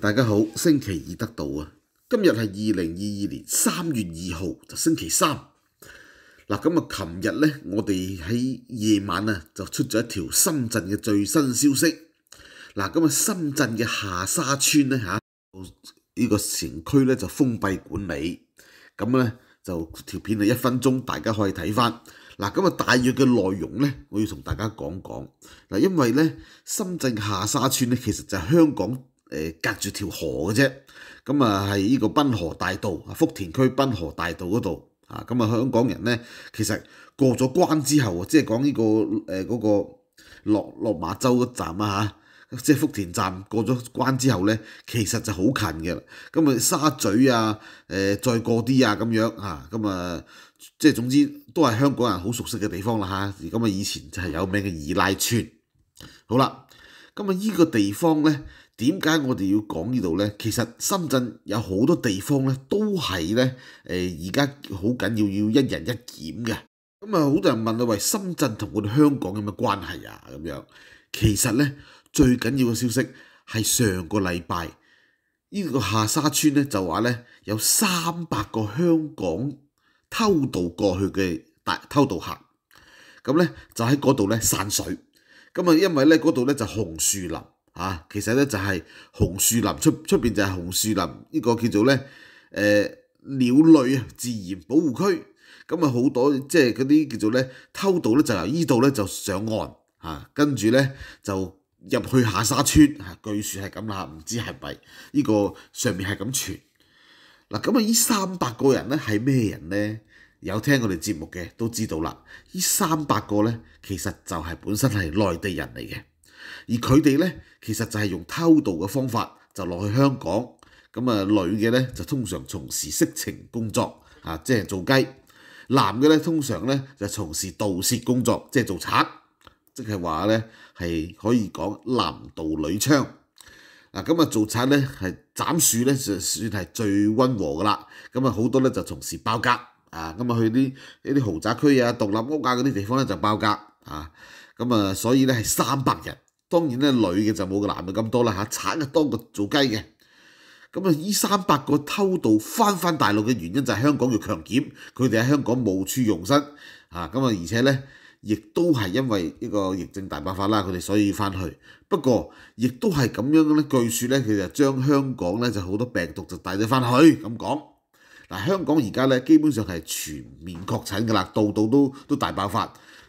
大家好，星期二得到啊！今日系二零二二年三月二號，就星期三嗱。咁啊，琴日咧，我哋喺夜晚啊，就出咗一條深圳嘅最新消息嗱。咁啊，深圳嘅下沙村咧吓，呢個城區咧就封閉管理，咁咧就條片系一分鐘，大家可以睇翻嗱。咁啊，大約嘅內容咧，我要同大家講講嗱，因為咧深圳下沙村咧其實就係香港。誒隔住條河嘅啫，咁啊係呢個濱河大道啊，福田區濱河大道嗰度啊，咁啊香港人咧，其實過咗關之後即係講呢個誒嗰個落落馬洲嗰站啊嚇，即係福田站過咗關之後咧，其實就好近嘅，咁啊沙咀啊誒再過啲啊咁樣啊，咁啊即係總之都係香港人好熟悉嘅地方啦嚇，咁啊以前就係有名嘅二奶村。好啦，咁啊呢個地方咧。點解我哋要講呢度呢？其實深圳有好多地方咧，都係咧，誒而家好緊要要一人一檢嘅。咁啊，好多人問啊，喂，深圳同我哋香港有咩關係啊？咁樣，其實咧最緊要嘅消息係上個禮拜呢個下沙村咧，就話咧有三百個香港偷渡過去嘅大偷渡客，咁咧就喺嗰度咧散水。咁啊，因為咧嗰度咧就紅樹林。啊，其實咧就係紅樹林出出邊就係紅樹林呢個叫做咧誒鳥類啊自然保護區，咁啊好多即係嗰啲叫做咧偷渡咧就由依度咧就上岸嚇，跟住咧就入去下沙村嚇，據說係咁啦唔知係咪呢個上面係咁傳嗱，咁啊依三百個人咧係咩人咧？有聽我哋節目嘅都知道啦，依三百個咧其實就係本身係內地人嚟嘅。而佢哋咧，其實就係用偷渡嘅方法就落去香港。咁啊，女嘅咧就通常從事色情工作，啊，即係做雞；男嘅咧通常咧就從事盜竊工作，即係做賊。即係話咧係可以講男盜女槍。嗱，咁啊做賊咧係斬樹咧算係最温和噶啦。咁啊好多咧就從事爆格。啊，咁啊去啲一啲豪宅區啊、獨立屋啊嗰啲地方咧就爆格。啊，咁啊所以咧係三百人。当然咧，女嘅就冇个男嘅咁多啦吓，产嘅多过做鸡嘅。咁啊，呢三百个偷渡翻翻大陆嘅原因就系香港要强检，佢哋喺香港无处容身啊。咁啊，而且咧，亦都系因为呢个疫症大爆发啦，佢哋所以翻去。不过，亦都系咁样咧，据说咧，佢就将香港咧就好多病毒就带咗翻去咁讲。嗱，香港而家咧基本上系全面确诊噶啦，度度都都大爆发。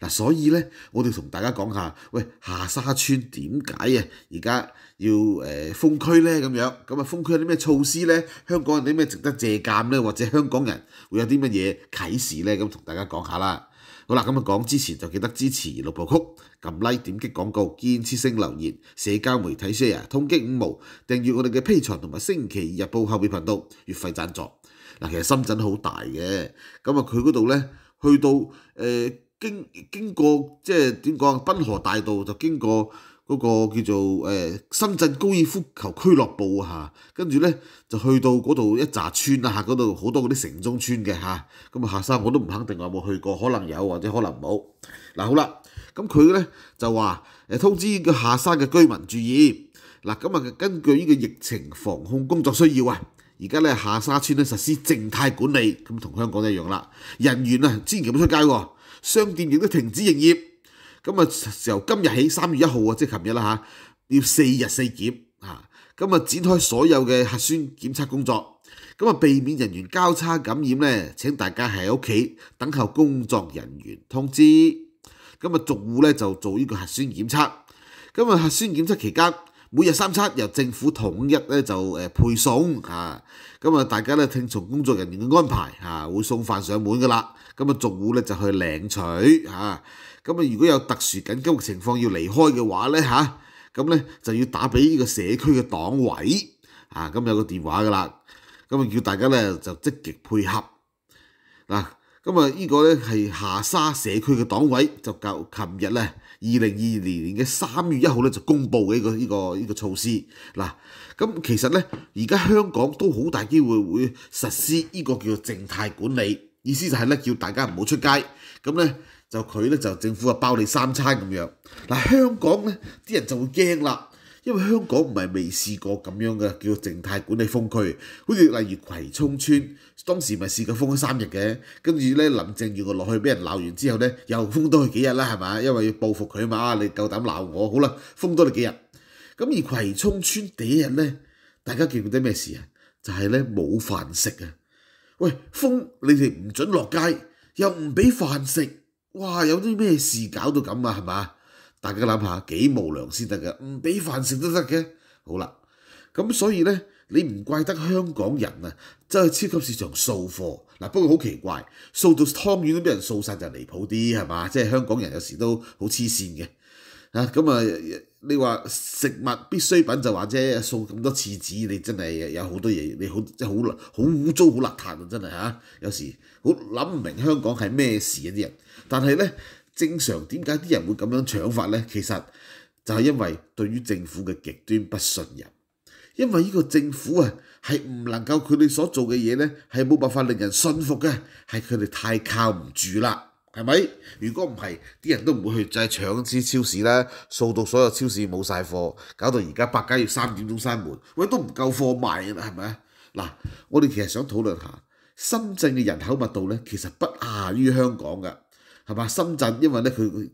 嗱，所以咧，我哋同大家講下，喂，下沙村點解啊？而家要誒封區咧，咁樣咁啊，封區有啲咩措施咧？香港有啲咩值得借鑑咧？或者香港人會有啲乜嘢啟示咧？咁同大家講下啦。好啦，咁啊講之前就記得支持六部曲，撳 Like、點擊廣告、建設性留言、社交媒體 share，通擊五毛，訂閱我哋嘅《披財》同埋《星期日報》後面頻道，月費贊助。嗱，其實深圳好大嘅，咁啊，佢嗰度咧，去到誒。經經過即係點講？濱河大道就經過嗰個叫做誒深圳高爾夫球俱樂部嚇，跟住咧就去到嗰度一扎村啊嗰度好多嗰啲城中村嘅嚇。咁啊，下沙我都唔肯定有冇去過，可能有或者可能冇。嗱好啦，咁佢咧就話誒通知呢個下沙嘅居民注意，嗱咁啊，根據呢個疫情防控工作需要啊，而家咧下沙村咧實施靜態管理，咁同香港一樣啦，人員啊之前唔出街喎。商店亦都停止營業，咁啊，由今日起三月一號啊，即係琴日啦嚇，要四日四檢啊，咁啊，展開所有嘅核酸檢測工作，咁啊，避免人員交叉感染咧，請大家喺屋企等候工作人員通知，咁啊，逐户咧就做呢個核酸檢測，咁啊，核酸檢測期間。每日三餐由政府統一咧就誒配送嚇，咁啊大家咧聽從工作人員嘅安排嚇，會送飯上門噶啦。咁啊住户咧就去領取嚇。咁啊如果有特殊緊急情況要離開嘅話咧嚇，咁咧就要打俾呢個社區嘅黨委啊，咁有個電話噶啦。咁啊叫大家咧就積極配合嗱。咁啊呢個咧係下沙社區嘅黨委就夠琴日咧。二零二二年嘅三月一號咧就公布嘅呢個呢個呢個措施，嗱咁其實咧而家香港都好大機會會實施呢個叫做靜態管理，意思就係咧叫大家唔好出街，咁咧就佢咧就政府啊包你三餐咁樣，嗱香港咧啲人就會驚啦。因為香港唔係未試過咁樣嘅，叫靜態管理封區，好似例如葵涌村，當時咪試過封咗三日嘅，跟住咧林鄭月娥落去俾人鬧完之後咧，又封多佢幾日啦，係嘛？因為要報復佢嘛，你夠膽鬧我，好啦，封多你幾日。咁而葵涌村第一日咧，大家見到啲咩事啊？就係咧冇飯食啊！喂，封你哋唔准落街，又唔俾飯食，哇！有啲咩事搞到咁啊？係嘛？大家諗下幾無良先得㗎，唔俾飯食都得嘅。好啦，咁所以呢，你唔怪得香港人啊，真係超級市場掃貨嗱。不過好奇怪，掃到湯圓都俾人掃晒就離譜啲係嘛？即係香港人有時都好黐線嘅啊。咁啊，你話食物必需品就話啫，掃咁多廁紙，你真係有好多嘢，你好即係好好污糟好邋遢啊！真係嚇，有時好諗唔明香港係咩事啊啲人，但係咧。正常點解啲人會咁樣搶法呢？其實就係因為對於政府嘅極端不信任，因為呢個政府啊係唔能夠佢哋所做嘅嘢呢係冇辦法令人信服嘅，係佢哋太靠唔住啦，係咪？如果唔係，啲人都唔會去再搶支超市啦，掃到所有超市冇晒貨，搞到而家百佳要三點鐘閂門，喂都唔夠貨賣啦，係咪嗱，我哋其實想討論下深圳嘅人口密度呢，其實不亞於香港噶。係嘛？深圳因為咧，佢佢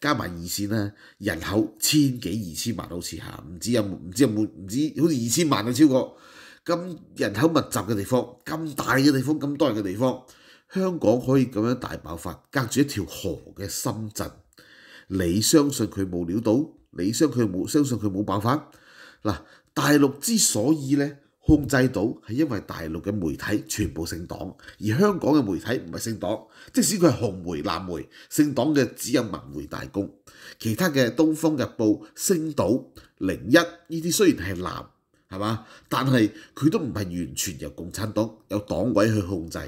加埋二線啦，人口千幾二千萬好似嚇，唔知有冇唔知有冇唔知，好似二千萬都超過咁人口密集嘅地方，咁大嘅地方，咁多人嘅地方，香港可以咁樣大爆發，隔住一條河嘅深圳，你相信佢冇料到？你相佢冇相信佢冇爆發？嗱，大陸之所以咧？控制到係因為大陸嘅媒體全部姓黨，而香港嘅媒體唔係姓黨，即使佢係紅媒藍媒，姓黨嘅只有文匯大公，其他嘅《東方日報》《星島》《零一》呢啲雖然係藍，係嘛？但係佢都唔係完全由共產黨有黨委去控制，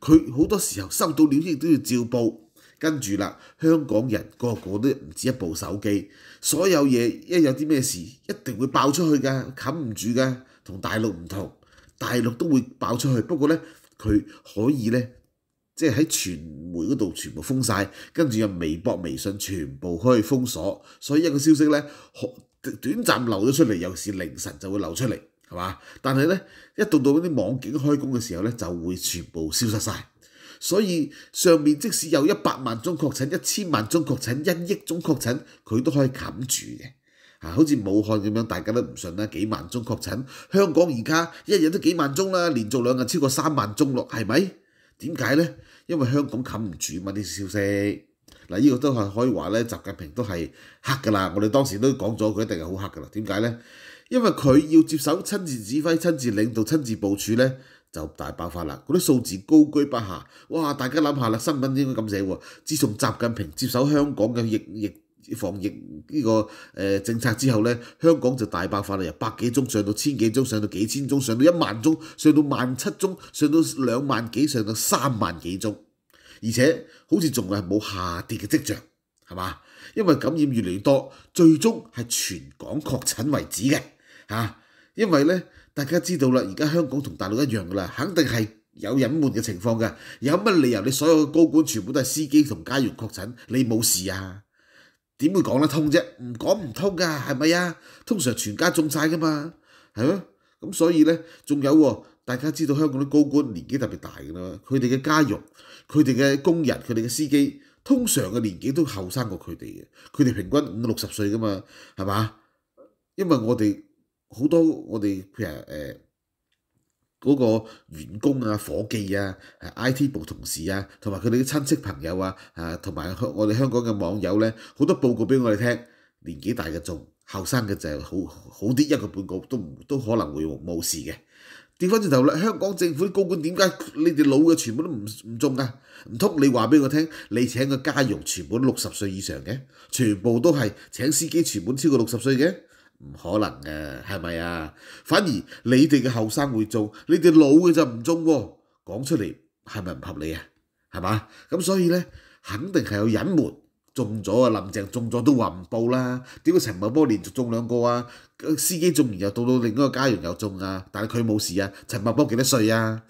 佢好多時候收到亦都要照報。跟住啦，香港人個個都唔止一部手機，所有嘢一有啲咩事，一定會爆出去㗎，冚唔住㗎。同大陸唔同，大陸都會爆出去，不過咧，佢可以咧，即係喺傳媒嗰度全部封晒，跟住又微博、微信全部可以封鎖，所以一個消息咧，短暫流咗出嚟，又是凌晨就會流出嚟，係嘛？但係咧，一到到嗰啲網警開工嘅時候咧，就會全部消失晒。所以上面即使有一百萬宗確診、一千萬宗確診、一億宗確診，佢都可以冚住嘅。啊，好似武漢咁樣，大家都唔信啦，幾萬宗確診。香港而家一日都幾萬宗啦，連續兩日超過三萬宗咯，係咪？點解呢？因為香港冚唔住啊嘛啲消息。嗱，呢個都係可以話咧，習近平都係黑噶啦。我哋當時都講咗，佢一定係好黑噶啦。點解呢？因為佢要接手親自指揮、親自領導、親自部署呢，就大爆發啦。嗰啲數字高居不下。哇！大家諗下啦，新聞應該咁寫喎。自從習近平接手香港嘅疫疫。防疫呢個誒政策之後咧，香港就大爆發啦，由百幾宗上到千幾宗，上到幾千宗，上到一萬宗，上到萬七宗，上到兩萬幾，上到三萬幾宗，而且好似仲係冇下跌嘅跡象，係嘛？因為感染越嚟越多，最終係全港確診為止嘅嚇。因為咧，大家知道啦，而家香港同大陸一樣噶啦，肯定係有隱瞞嘅情況㗎。有乜理由你所有嘅高官全部都係司機同家員確診，你冇事啊？點會講得通啫？唔講唔通噶，係咪啊？通常全家中晒噶嘛，係咪？咁所以呢，仲有喎。大家知道香港啲高官年紀特別大嘅啦，佢哋嘅家傭、佢哋嘅工人、佢哋嘅司機，通常嘅年紀都後生過佢哋嘅。佢哋平均五六十歲噶嘛，係嘛？因為我哋好多我哋譬如誒。嗰個員工啊、伙計啊、IT 部同事啊，同埋佢哋啲親戚朋友啊，啊，同埋我哋香港嘅網友咧，好多報告俾我哋聽，年紀大嘅中，後生嘅就好好啲，一個半個都都可能會冇事嘅。跌翻轉頭啦，香港政府高官點解你哋老嘅全部都唔唔中㗎？唔通你話俾我聽，你請嘅家佣全部六十歲以上嘅，全部都係請司機，全部超過六十歲嘅？唔可能嘅，係咪啊？反而你哋嘅後生會中，你哋老嘅就唔中喎。講出嚟係咪唔合理啊？係嘛？咁所以呢，肯定係有隱瞞。中咗啊！林鄭中咗都話唔報啦。點解陳茂波連中兩個啊？司機中完又到到另一個家人又中啊？但係佢冇事啊？陳茂波幾多歲啊？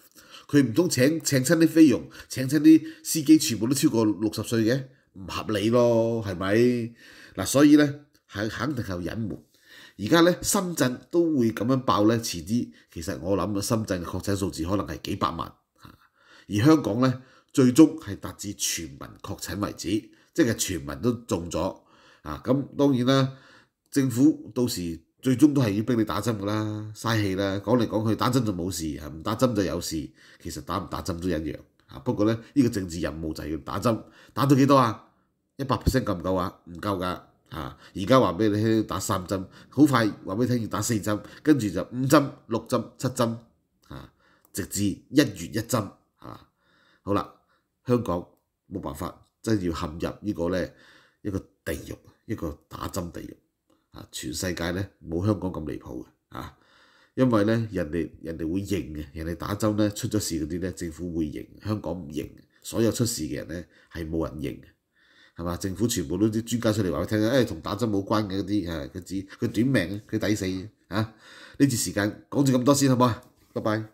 佢唔通請請親啲菲傭，請親啲司機，全部都超過六十歲嘅，唔合理咯，係咪？嗱，所以呢，肯定係有隱瞞。而家咧深圳都會咁樣爆咧，遲啲其實我諗深圳嘅確診數字可能係幾百萬而香港咧最終係達至全民確診為止，即係全民都中咗啊！咁當然啦，政府到時最終都係要逼你打針噶啦，嘥氣啦，講嚟講去打針就冇事，唔打針就有事，其實打唔打針都一樣啊！不過咧呢個政治任務就係要打針，打到幾多啊？一百 percent 夠唔夠啊？唔夠㗎。啊！而家話俾你聽，打三針，好快話俾你聽要打四針，跟住就五針、六針、七針，啊，直至一月一針，啊，好啦，香港冇辦法，真要陷入呢個咧一個地獄，一個打針地獄，啊，全世界咧冇香港咁離譜嘅，啊，因為咧人哋人哋會認嘅，人哋打針咧出咗事嗰啲咧政府會認，香港唔認，所有出事嘅人咧係冇人認。係嘛？政府全部都啲專家出嚟話俾你聽，誒同打針冇關嘅嗰啲，係佢只佢短命，佢抵死啊！呢段時間講住咁多先，好冇啊！拜拜。